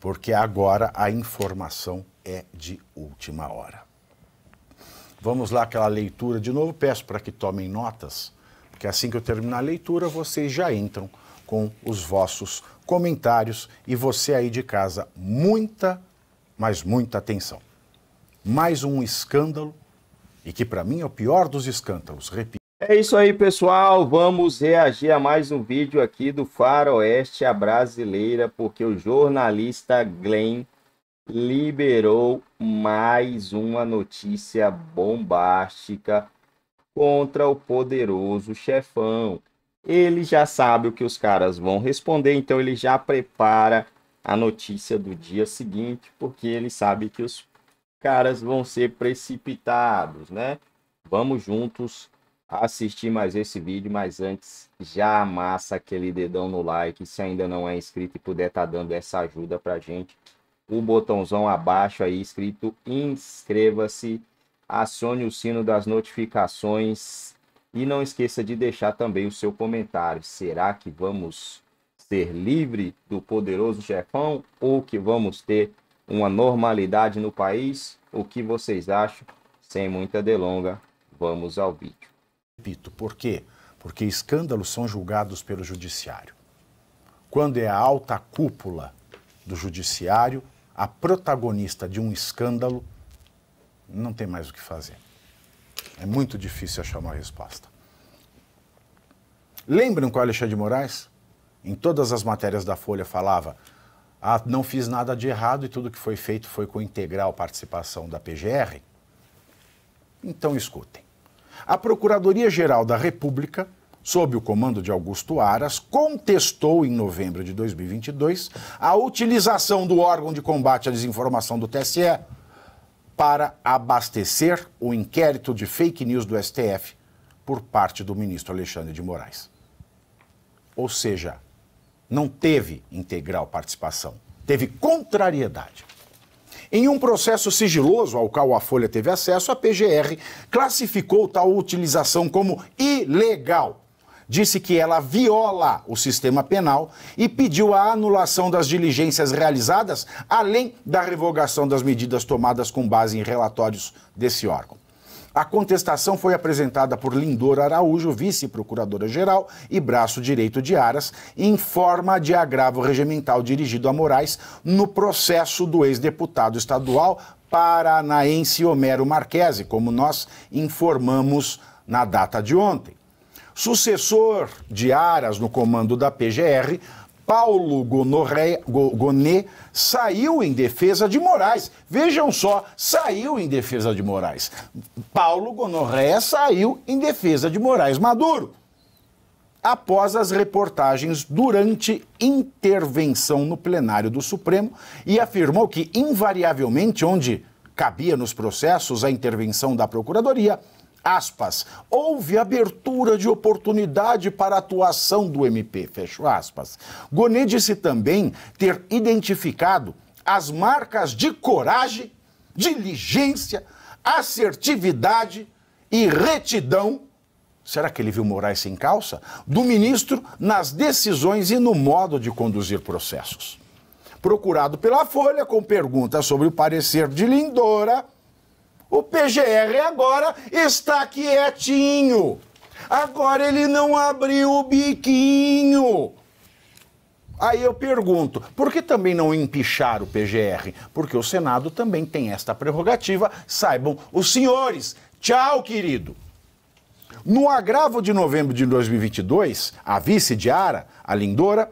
porque agora a informação é de última hora. Vamos lá, aquela leitura de novo. Peço para que tomem notas, porque assim que eu terminar a leitura, vocês já entram com os vossos comentários e você aí de casa, muita, mas muita atenção. Mais um escândalo, e que para mim é o pior dos escândalos, repito é isso aí, pessoal. Vamos reagir a mais um vídeo aqui do Faroeste a Brasileira, porque o jornalista Glenn liberou mais uma notícia bombástica contra o poderoso chefão. Ele já sabe o que os caras vão responder, então ele já prepara a notícia do dia seguinte, porque ele sabe que os caras vão ser precipitados, né? Vamos juntos assistir mais esse vídeo, mas antes já amassa aquele dedão no like, se ainda não é inscrito e puder estar tá dando essa ajuda a gente, o botãozão abaixo aí escrito inscreva-se, acione o sino das notificações e não esqueça de deixar também o seu comentário. Será que vamos ser livre do poderoso chefão ou que vamos ter uma normalidade no país? O que vocês acham? Sem muita delonga, vamos ao vídeo repito, por quê? Porque escândalos são julgados pelo judiciário. Quando é a alta cúpula do judiciário, a protagonista de um escândalo não tem mais o que fazer. É muito difícil achar uma resposta. Lembram que o Alexandre de Moraes, em todas as matérias da Folha, falava: ah, não fiz nada de errado e tudo que foi feito foi com integral participação da PGR? Então escutem. A Procuradoria-Geral da República, sob o comando de Augusto Aras, contestou em novembro de 2022 a utilização do órgão de combate à desinformação do TSE para abastecer o inquérito de fake news do STF por parte do ministro Alexandre de Moraes. Ou seja, não teve integral participação, teve contrariedade. Em um processo sigiloso ao qual a Folha teve acesso, a PGR classificou tal utilização como ilegal disse que ela viola o sistema penal e pediu a anulação das diligências realizadas, além da revogação das medidas tomadas com base em relatórios desse órgão. A contestação foi apresentada por Lindor Araújo, vice-procuradora-geral e braço direito de Aras, em forma de agravo regimental dirigido a Moraes no processo do ex-deputado estadual paranaense Homero Marquese, como nós informamos na data de ontem. Sucessor de Aras no comando da PGR, Paulo Gonoré, Gonê saiu em defesa de Moraes. Vejam só, saiu em defesa de Moraes. Paulo Gonoré saiu em defesa de Moraes Maduro. Após as reportagens durante intervenção no plenário do Supremo e afirmou que, invariavelmente, onde cabia nos processos a intervenção da Procuradoria, aspas, houve abertura de oportunidade para a atuação do MP, fecho aspas. Gonê disse também ter identificado as marcas de coragem, diligência, assertividade e retidão Será que ele viu Moraes sem calça? Do ministro nas decisões e no modo de conduzir processos. Procurado pela Folha com perguntas sobre o parecer de Lindora, o PGR agora está quietinho. Agora ele não abriu o biquinho. Aí eu pergunto, por que também não empichar o PGR? Porque o Senado também tem esta prerrogativa, saibam os senhores. Tchau, querido. No agravo de novembro de 2022, a vice de Ara, a Lindora,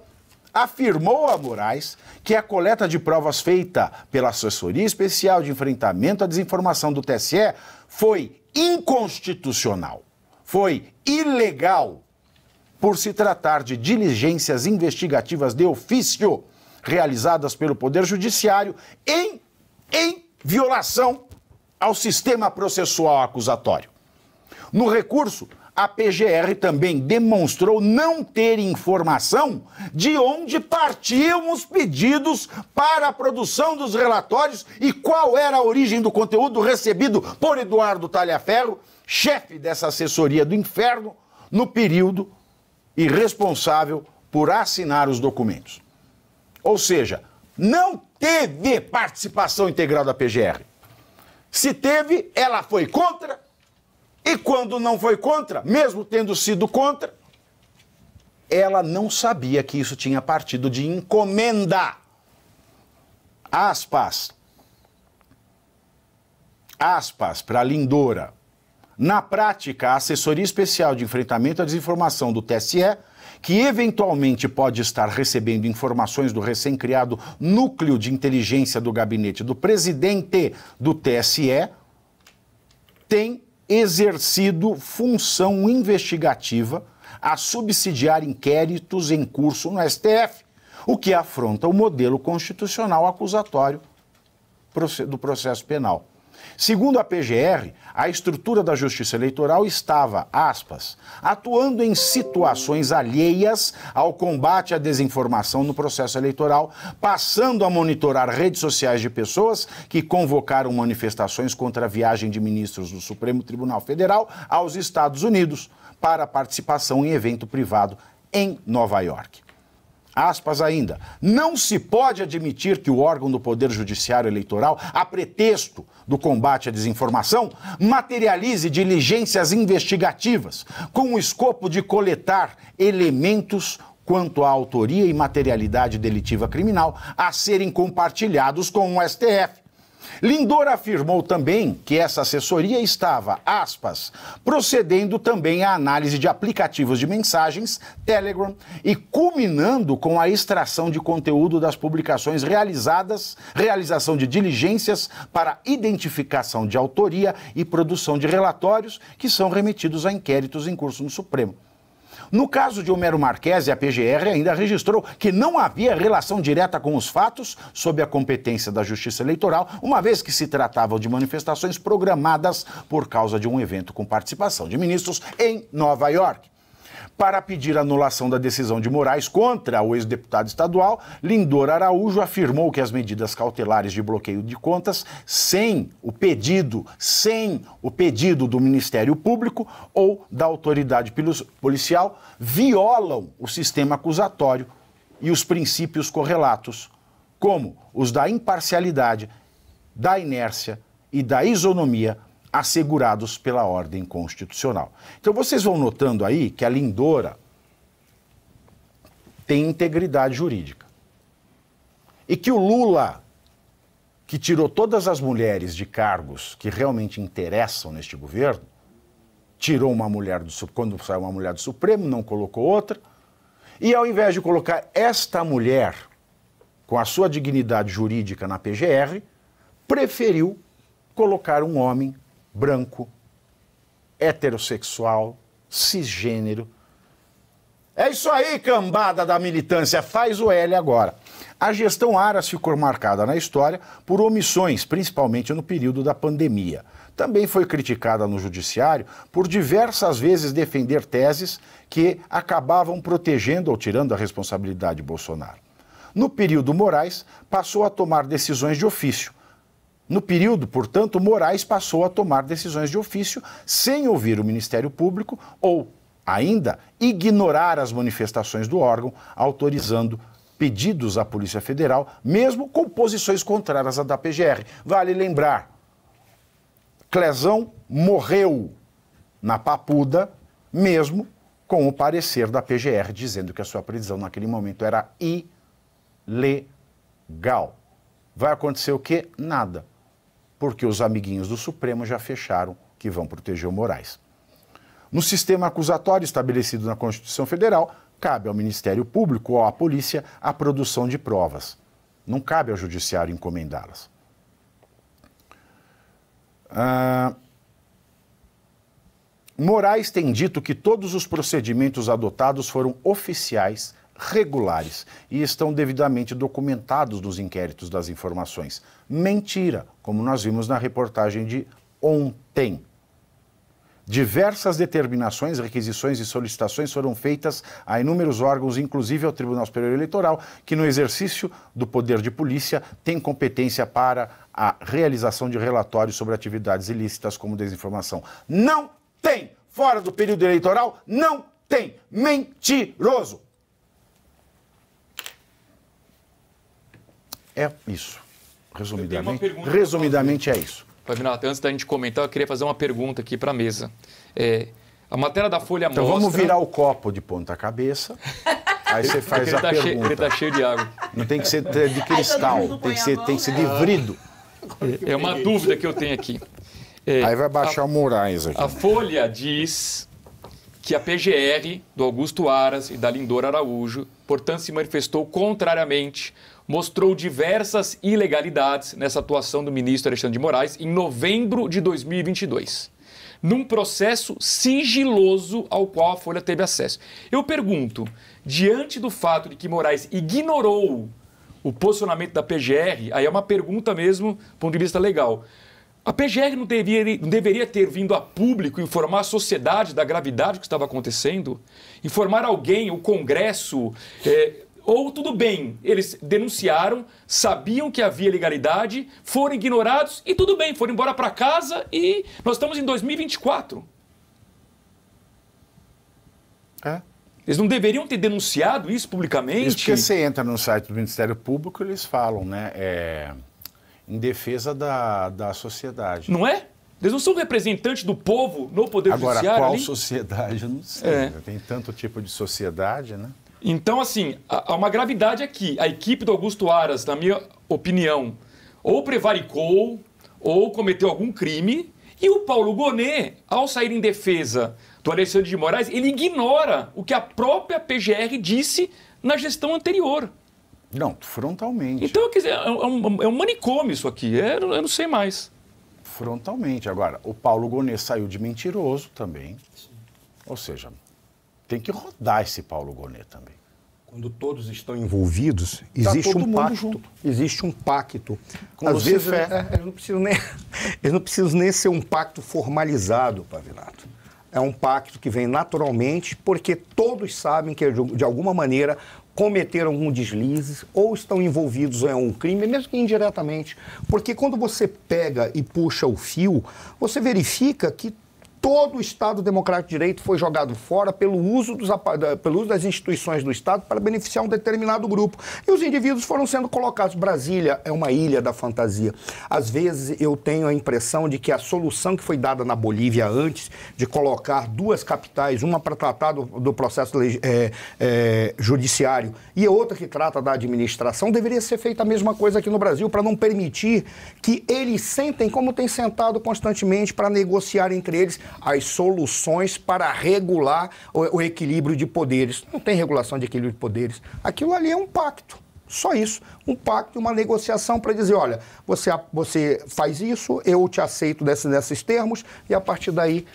afirmou a Moraes que a coleta de provas feita pela Assessoria Especial de Enfrentamento à Desinformação do TSE foi inconstitucional, foi ilegal por se tratar de diligências investigativas de ofício realizadas pelo Poder Judiciário em, em violação ao sistema processual acusatório. No recurso, a PGR também demonstrou não ter informação de onde partiam os pedidos para a produção dos relatórios e qual era a origem do conteúdo recebido por Eduardo Talhaferro, chefe dessa assessoria do inferno, no período e responsável por assinar os documentos. Ou seja, não teve participação integral da PGR. Se teve, ela foi contra e quando não foi contra, mesmo tendo sido contra, ela não sabia que isso tinha partido de encomenda. Aspas. Aspas para Lindora. Na prática, a Assessoria Especial de Enfrentamento à Desinformação do TSE, que eventualmente pode estar recebendo informações do recém-criado Núcleo de Inteligência do Gabinete do Presidente do TSE, tem exercido função investigativa a subsidiar inquéritos em curso no STF, o que afronta o modelo constitucional acusatório do processo penal. Segundo a PGR, a estrutura da Justiça Eleitoral estava, aspas, atuando em situações alheias ao combate à desinformação no processo eleitoral, passando a monitorar redes sociais de pessoas que convocaram manifestações contra a viagem de ministros do Supremo Tribunal Federal aos Estados Unidos para participação em evento privado em Nova York. Aspas ainda. Não se pode admitir que o órgão do Poder Judiciário Eleitoral, a pretexto do combate à desinformação, materialize diligências investigativas com o escopo de coletar elementos quanto à autoria e materialidade delitiva criminal a serem compartilhados com o STF Lindor afirmou também que essa assessoria estava, aspas, procedendo também à análise de aplicativos de mensagens, Telegram e culminando com a extração de conteúdo das publicações realizadas, realização de diligências para identificação de autoria e produção de relatórios que são remetidos a inquéritos em curso no Supremo. No caso de Homero Marques, a PGR ainda registrou que não havia relação direta com os fatos sob a competência da Justiça Eleitoral, uma vez que se tratavam de manifestações programadas por causa de um evento com participação de ministros em Nova York para pedir anulação da decisão de Moraes contra o ex-deputado estadual, Lindor Araújo afirmou que as medidas cautelares de bloqueio de contas, sem o pedido, sem o pedido do Ministério Público ou da autoridade policial, violam o sistema acusatório e os princípios correlatos, como os da imparcialidade, da inércia e da isonomia assegurados pela ordem constitucional. Então vocês vão notando aí que a lindora tem integridade jurídica. E que o Lula, que tirou todas as mulheres de cargos que realmente interessam neste governo, tirou uma mulher do quando saiu uma mulher do Supremo, não colocou outra, e ao invés de colocar esta mulher com a sua dignidade jurídica na PGR, preferiu colocar um homem branco, heterossexual, cisgênero. É isso aí, cambada da militância, faz o L agora. A gestão Aras ficou marcada na história por omissões, principalmente no período da pandemia. Também foi criticada no judiciário por diversas vezes defender teses que acabavam protegendo ou tirando a responsabilidade de Bolsonaro. No período Moraes, passou a tomar decisões de ofício, no período, portanto, Moraes passou a tomar decisões de ofício sem ouvir o Ministério Público ou, ainda, ignorar as manifestações do órgão, autorizando pedidos à Polícia Federal, mesmo com posições contrárias à da PGR. Vale lembrar, Clezão morreu na Papuda, mesmo com o parecer da PGR dizendo que a sua prisão naquele momento era ilegal. Vai acontecer o quê? Nada porque os amiguinhos do Supremo já fecharam que vão proteger o Moraes. No sistema acusatório estabelecido na Constituição Federal, cabe ao Ministério Público ou à polícia a produção de provas. Não cabe ao Judiciário encomendá-las. Ah, Moraes tem dito que todos os procedimentos adotados foram oficiais regulares e estão devidamente documentados nos inquéritos das informações. Mentira, como nós vimos na reportagem de ontem. Diversas determinações, requisições e solicitações foram feitas a inúmeros órgãos, inclusive ao Tribunal Superior Eleitoral, que, no exercício do poder de polícia, tem competência para a realização de relatórios sobre atividades ilícitas como desinformação. Não tem! Fora do período eleitoral, não tem! Mentiroso! É isso. Resumidamente, resumidamente é isso. Fabinato, antes da gente comentar, eu queria fazer uma pergunta aqui para a mesa. É, a matéria da Folha então mostra... Então vamos virar o copo de ponta cabeça. Aí você faz a tá pergunta. Cheio, ele está cheio de água. Não tem que ser de cristal, tem que ser, tem que ser né? de vidro. É, é uma dúvida que eu tenho aqui. É, aí vai baixar a, o Moraes aqui. A Folha diz que a PGR do Augusto Aras e da Lindora Araújo, portanto, se manifestou contrariamente, mostrou diversas ilegalidades nessa atuação do ministro Alexandre de Moraes em novembro de 2022, num processo sigiloso ao qual a Folha teve acesso. Eu pergunto, diante do fato de que Moraes ignorou o posicionamento da PGR, aí é uma pergunta mesmo, do ponto de vista legal a PGR não deveria, não deveria, ter vindo a público informar a sociedade da gravidade que estava acontecendo? Informar alguém, o Congresso? É, ou tudo bem, eles denunciaram, sabiam que havia legalidade, foram ignorados e tudo bem, foram embora para casa e nós estamos em 2024. É. Eles não deveriam ter denunciado isso publicamente? Isso porque você entra no site do Ministério Público eles falam, né? É em defesa da, da sociedade. Não é? Eles não são representantes do povo no Poder Agora, Judiciário? Agora, qual ali? sociedade? Eu não sei. É. Né? Tem tanto tipo de sociedade, né? Então, assim, há uma gravidade aqui. A equipe do Augusto Aras, na minha opinião, ou prevaricou ou cometeu algum crime. E o Paulo Gonet, ao sair em defesa do Alexandre de Moraes, ele ignora o que a própria PGR disse na gestão anterior. Não, frontalmente. Então, quer dizer, é, é um, é um manicômio isso aqui, é, eu não sei mais. Frontalmente. Agora, o Paulo Gonet saiu de mentiroso também. Sim. Ou seja, tem que rodar esse Paulo Gonet também. Quando todos estão envolvidos, tá existe um pacto. Junto. Existe um pacto. Com Às vezes, né? é, é não preciso nem, eu não preciso nem ser um pacto formalizado, Pavinato é um pacto que vem naturalmente, porque todos sabem que, de alguma maneira, cometeram algum deslize ou estão envolvidos em um crime, mesmo que indiretamente. Porque quando você pega e puxa o fio, você verifica que todo o Estado democrático de direito foi jogado fora pelo uso, dos, pelo uso das instituições do Estado para beneficiar um determinado grupo. E os indivíduos foram sendo colocados. Brasília é uma ilha da fantasia. Às vezes eu tenho a impressão de que a solução que foi dada na Bolívia antes de colocar duas capitais, uma para tratar do, do processo é, é, judiciário e a outra que trata da administração, deveria ser feita a mesma coisa aqui no Brasil para não permitir que eles sentem como têm sentado constantemente para negociar entre eles as soluções para regular o, o equilíbrio de poderes. Não tem regulação de equilíbrio de poderes. Aquilo ali é um pacto. Só isso. Um pacto, uma negociação para dizer: olha, você, você faz isso, eu te aceito desse, desses termos, e a partir daí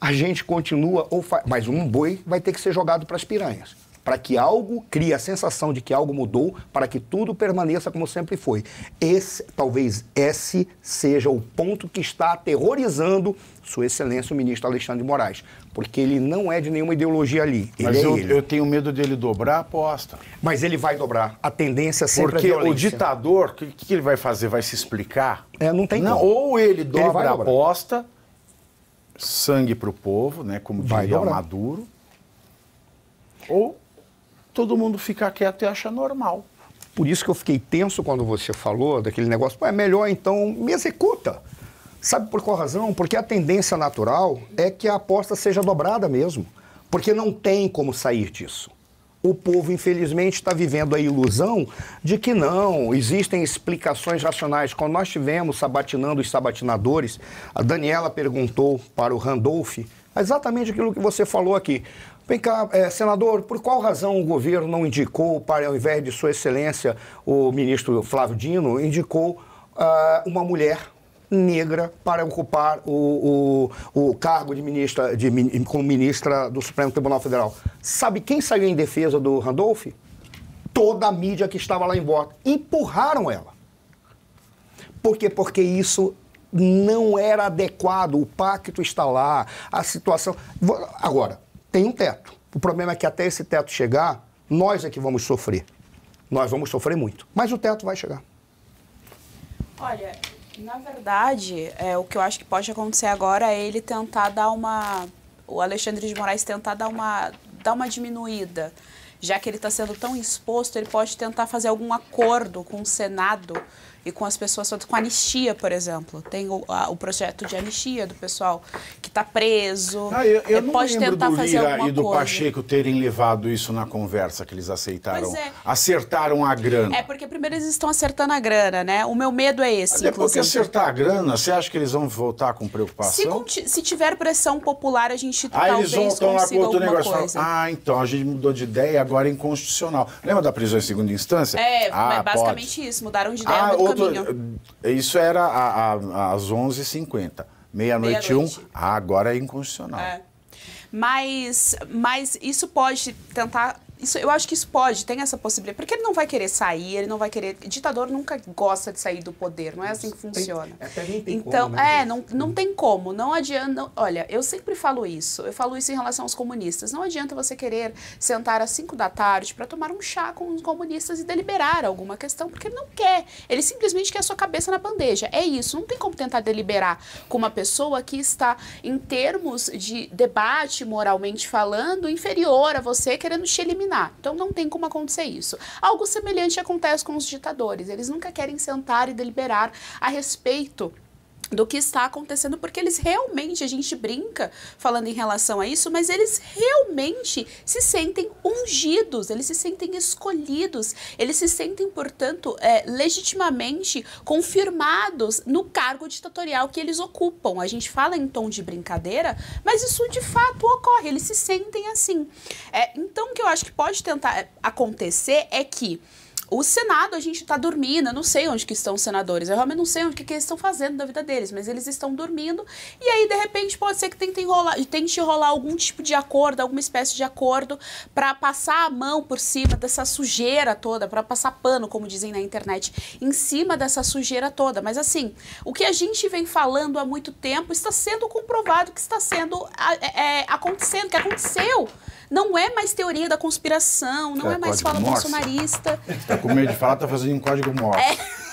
a gente continua. Ou faz... Mas um boi vai ter que ser jogado para as piranhas para que algo crie a sensação de que algo mudou, para que tudo permaneça como sempre foi. Esse, talvez esse seja o ponto que está aterrorizando Sua Excelência o ministro Alexandre de Moraes, porque ele não é de nenhuma ideologia ali. Ele Mas é eu, ele. eu tenho medo dele dobrar a aposta. Mas ele vai dobrar. A tendência sempre porque é Porque o ditador, o que, que, ele vai fazer? Vai se explicar? É, não tem não, como. Ou ele dobra ele a aposta, sangue para o povo, né, como vai diria Maduro, ou todo mundo fica quieto e acha normal. Por isso que eu fiquei tenso quando você falou daquele negócio, é melhor então me executa. Sabe por qual razão? Porque a tendência natural é que a aposta seja dobrada mesmo. Porque não tem como sair disso. O povo, infelizmente, está vivendo a ilusão de que não, existem explicações racionais. Quando nós tivemos sabatinando os sabatinadores, a Daniela perguntou para o Randolph exatamente aquilo que você falou aqui. Vem cá, é, senador, por qual razão o governo não indicou, para ao invés de Sua Excelência, o ministro Flávio Dino, indicou ah, uma mulher negra para ocupar o, o, o cargo de ministra, de, como ministra do Supremo Tribunal Federal? Sabe quem saiu em defesa do Randolph? Toda a mídia que estava lá em volta. Empurraram ela. Por quê? Porque isso não era adequado. O pacto está lá, a situação. Agora tem um teto. O problema é que até esse teto chegar, nós é que vamos sofrer. Nós vamos sofrer muito. Mas o teto vai chegar. Olha, na verdade, é, o que eu acho que pode acontecer agora é ele tentar dar uma. O Alexandre de Moraes tentar dar uma, dar uma diminuída. Já que ele está sendo tão exposto, ele pode tentar fazer algum acordo com o Senado e com as pessoas com anistia, por exemplo. Tem o, a, o projeto de anistia do pessoal que está preso. Ah, eu, eu é, pode tentar fazer Lira e do coisa. Pacheco terem levado isso na conversa que eles aceitaram. É. Acertaram a grana. É porque primeiro eles estão acertando a grana, né? O meu medo é esse. É porque acertar a grana, você acha que eles vão voltar com preocupação? Se, se tiver pressão popular, a gente ah, talvez eles vão, consiga lá outro negócio. Coisa. Ah, então a gente mudou de ideia, agora é inconstitucional. Lembra da prisão em segunda instância? É, ah, é basicamente pode. isso. Mudaram de ah, ideia. Ah, caminho. Isso era a, a, às 11h50. Meia-noite Meia um, agora é inconstitucional. É. Mas, mas isso pode tentar isso, eu acho que isso pode, tem essa possibilidade. Porque ele não vai querer sair, ele não vai querer. Ditador nunca gosta de sair do poder, não é assim que funciona. É, tem, até nem tem então, como, né? é, não, não tem como, não adianta. olha, eu sempre falo isso, eu falo isso em relação aos comunistas. Não adianta você querer sentar às 5 da tarde para tomar um chá com os comunistas e deliberar alguma questão, porque ele não quer. Ele simplesmente quer a sua cabeça na bandeja. É isso, não tem como tentar deliberar com uma pessoa que está, em termos de debate moralmente falando, inferior a você, querendo te eliminar então não tem como acontecer isso. Algo semelhante acontece com os ditadores. Eles nunca querem sentar e deliberar a respeito do que está acontecendo, porque eles realmente, a gente brinca falando em relação a isso, mas eles realmente se sentem ungidos, eles se sentem escolhidos, eles se sentem, portanto, é, legitimamente confirmados no cargo ditatorial que eles ocupam. A gente fala em tom de brincadeira, mas isso de fato ocorre, eles se sentem assim. É, então, o que eu acho que pode tentar acontecer é que o Senado, a gente está dormindo, eu não sei onde que estão os senadores, eu realmente não sei onde que, que eles estão fazendo da vida deles, mas eles estão dormindo e aí, de repente, pode ser que tentem enrolar, tente enrolar algum tipo de acordo, alguma espécie de acordo para passar a mão por cima dessa sujeira toda, para passar pano, como dizem na internet, em cima dessa sujeira toda. Mas assim, o que a gente vem falando há muito tempo está sendo comprovado que está sendo é, é, acontecendo, que aconteceu não é mais teoria da conspiração, não é, é mais fala morsa. bolsonarista. Está é, com medo de falar, está fazendo um código morse. É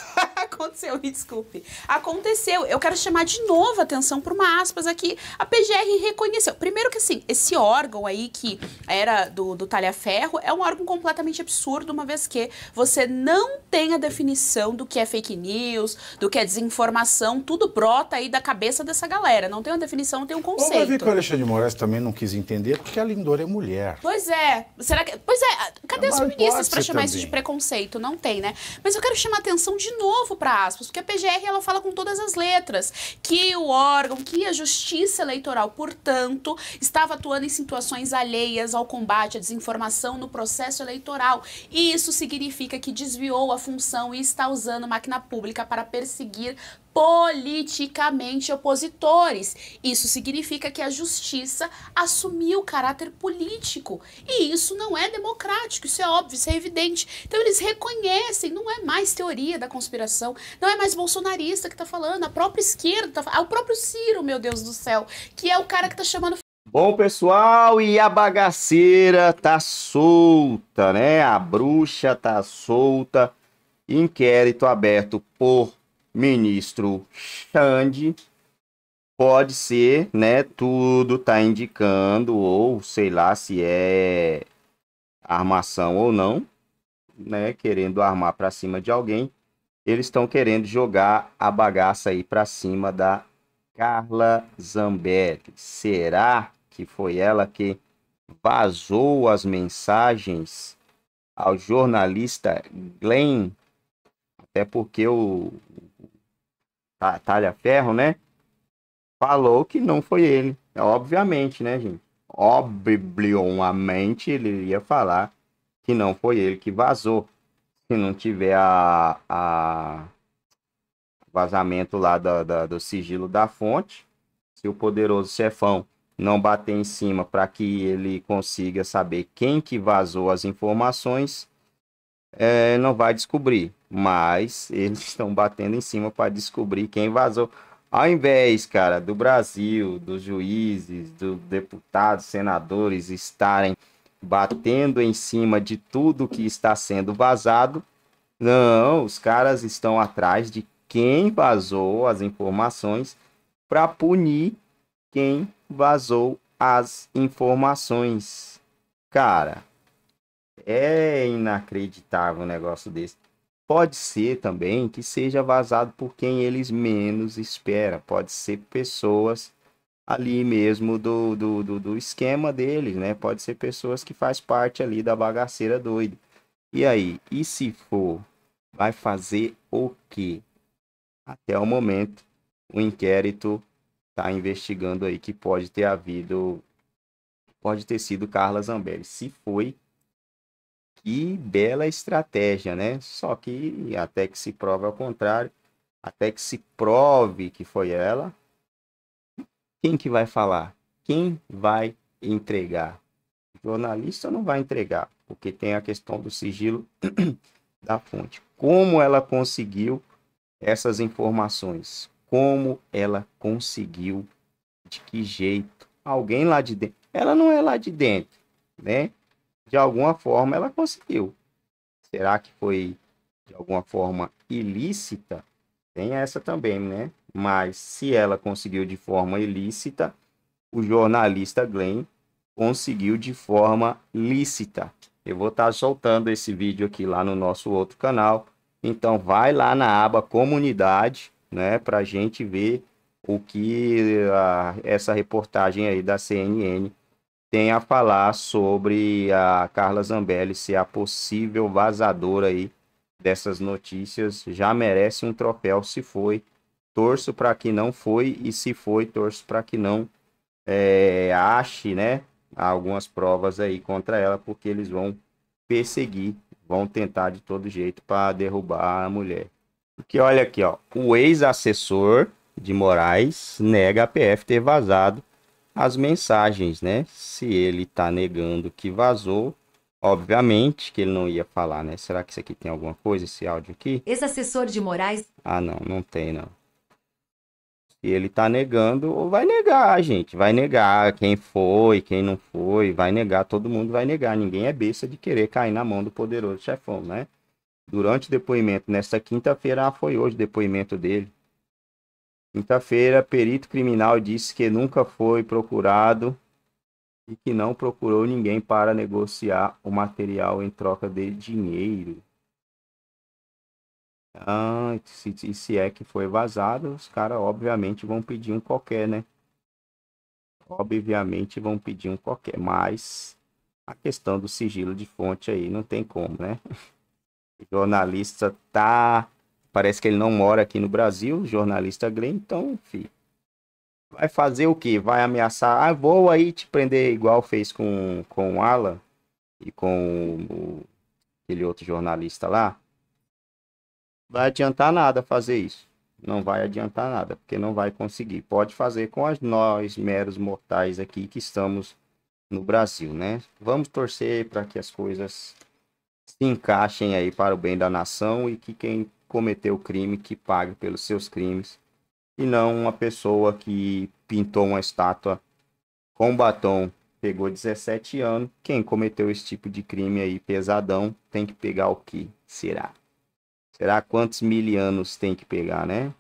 aconteceu, me desculpe. Aconteceu. Eu quero chamar de novo a atenção para uma aspas aqui. A PGR reconheceu. Primeiro que assim, esse órgão aí que era do, do Talhaferro é um órgão completamente absurdo, uma vez que você não tem a definição do que é fake news, do que é desinformação, tudo brota aí da cabeça dessa galera. Não tem uma definição, não tem um conceito. Bom, mas que o Alexandre de Moraes também não quis entender porque a Lindor é mulher. Pois é. Será que. Pois é, cadê é os ministros para chamar também. isso de preconceito? Não tem, né? Mas eu quero chamar atenção de novo para aspas, porque a PGR ela fala com todas as letras que o órgão, que a Justiça Eleitoral, portanto, estava atuando em situações alheias ao combate à desinformação no processo eleitoral. E isso significa que desviou a função e está usando máquina pública para perseguir politicamente opositores. Isso significa que a justiça assumiu caráter político. E isso não é democrático, isso é óbvio, isso é evidente. Então eles reconhecem, não é mais teoria da conspiração, não é mais bolsonarista que está falando, a própria esquerda, tá, falando. Ah, o próprio Ciro, meu Deus do céu, que é o cara que está chamando Bom, pessoal, e a bagaceira tá solta, né? A bruxa tá solta. Inquérito aberto por ministro Xande, pode ser, né? Tudo tá indicando, ou sei lá se é armação ou não, né? Querendo armar para cima de alguém. Eles estão querendo jogar a bagaça aí para cima da Carla Zambelli. Será que foi ela que vazou as mensagens ao jornalista Glenn? Até porque o Talha Ferro, né? Falou que não foi ele. É, obviamente, né, gente? Obviamente ele iria falar que não foi ele que vazou. Se não tiver a, a vazamento lá da, da, do sigilo da fonte, se o poderoso chefão não bater em cima para que ele consiga saber quem que vazou as informações, é, não vai descobrir. Mas eles estão batendo em cima para descobrir quem vazou. Ao invés, cara, do Brasil, dos juízes, dos deputados, senadores estarem batendo em cima de tudo que está sendo vazado, não, os caras estão atrás de quem vazou as informações para punir quem vazou as informações. Cara, é inacreditável um negócio desse. Pode ser também que seja vazado por quem eles menos esperam. Pode ser pessoas ali mesmo do, do, do, do esquema deles, né? Pode ser pessoas que faz parte ali da bagaceira doida. E aí, e se for, vai fazer o quê? Até o momento, o inquérito está investigando aí que pode ter havido, pode ter sido Carla Zambelli. Se foi, que bela estratégia, né? Só que até que se prove ao contrário, até que se prove que foi ela, quem que vai falar? Quem vai entregar? O jornalista não vai entregar, porque tem a questão do sigilo da fonte. Como ela conseguiu essas informações? Como ela conseguiu? De que jeito? Alguém lá de dentro. Ela não é lá de dentro, né? de alguma forma ela conseguiu. Será que foi de alguma forma ilícita? Tem essa também, né? Mas se ela conseguiu de forma ilícita, o jornalista Glenn conseguiu de forma lícita. Eu vou estar tá soltando esse vídeo aqui lá no nosso outro canal. Então vai lá na aba comunidade, né, para gente ver o que a, essa reportagem aí da CNN tem a falar sobre a Carla Zambelli ser a possível vazadora aí dessas notícias. Já merece um troféu se foi. Torço para que não foi e se foi, torço para que não é, ache, né, algumas provas aí contra ela, porque eles vão perseguir, vão tentar de todo jeito para derrubar a mulher. Porque olha aqui, ó, o ex-assessor de Moraes nega a PF ter vazado as mensagens, né? Se ele está negando que vazou, obviamente que ele não ia falar, né? Será que isso aqui tem alguma coisa, esse áudio aqui? Ex-assessor de Moraes. Ah, não, não tem, não. Se ele está negando, ou vai negar, gente. Vai negar quem foi, quem não foi, vai negar, todo mundo vai negar. Ninguém é besta de querer cair na mão do poderoso chefão, né? Durante o depoimento, nesta quinta-feira, ah, foi hoje o depoimento dele Quinta-feira, perito criminal disse que nunca foi procurado e que não procurou ninguém para negociar o material em troca de dinheiro. Ah, se, se é que foi vazado, os caras obviamente vão pedir um qualquer, né? Obviamente vão pedir um qualquer, mas a questão do sigilo de fonte aí não tem como, né? O jornalista tá Parece que ele não mora aqui no Brasil, jornalista Glenn, então, filho, vai fazer o quê? Vai ameaçar, ah, vou aí te prender igual fez com, com o Alan e com o, aquele outro jornalista lá? Vai adiantar nada fazer isso. Não vai adiantar nada, porque não vai conseguir. Pode fazer com as, nós, meros mortais aqui que estamos no Brasil, né? Vamos torcer para que as coisas se encaixem aí para o bem da nação e que quem cometeu crime, que pague pelos seus crimes, e não uma pessoa que pintou uma estátua com batom, pegou 17 anos. Quem cometeu esse tipo de crime aí pesadão tem que pegar o que? Será? Será quantos milianos tem que pegar, né?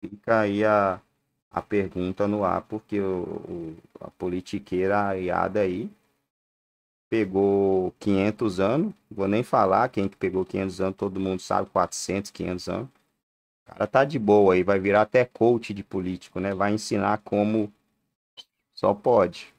Fica aí a, a pergunta no ar, porque o, o a politiqueira aiada aí pegou 500 anos, vou nem falar quem que pegou 500 anos, todo mundo sabe, 400, 500 anos. O cara tá de boa aí, vai virar até coach de político, né? Vai ensinar como só pode.